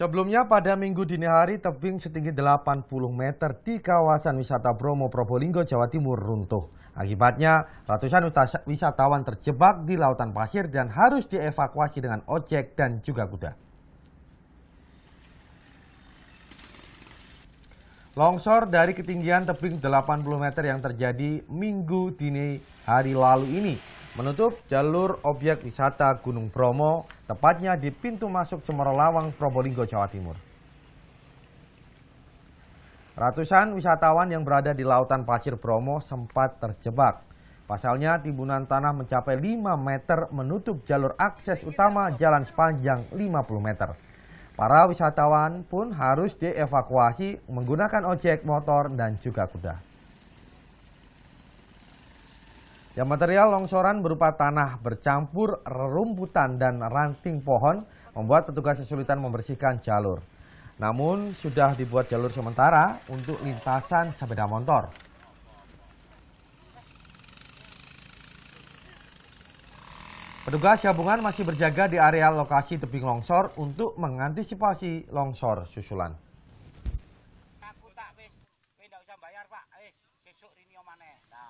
Sebelumnya pada minggu dini hari tebing setinggi 80 meter di kawasan wisata Bromo Probolinggo Jawa Timur runtuh. Akibatnya ratusan wisatawan terjebak di lautan pasir dan harus dievakuasi dengan ojek dan juga kuda. Longsor dari ketinggian tebing 80 meter yang terjadi minggu dini hari lalu ini menutup jalur objek wisata Gunung Bromo, tepatnya di pintu masuk Cemoro Lawang, Probolinggo, Jawa Timur. Ratusan wisatawan yang berada di lautan pasir Bromo sempat terjebak. Pasalnya, timbunan tanah mencapai 5 meter menutup jalur akses utama jalan sepanjang 50 meter. Para wisatawan pun harus dievakuasi menggunakan ojek, motor, dan juga kuda. Ya, material longsoran berupa tanah bercampur rerumputan dan ranting pohon membuat petugas kesulitan membersihkan jalur. Namun sudah dibuat jalur sementara untuk lintasan sepeda motor. Petugas gabungan masih berjaga di area lokasi tebing longsor untuk mengantisipasi longsor susulan. Aku tak bis, bayar, Pak. besok rini omane. Nah.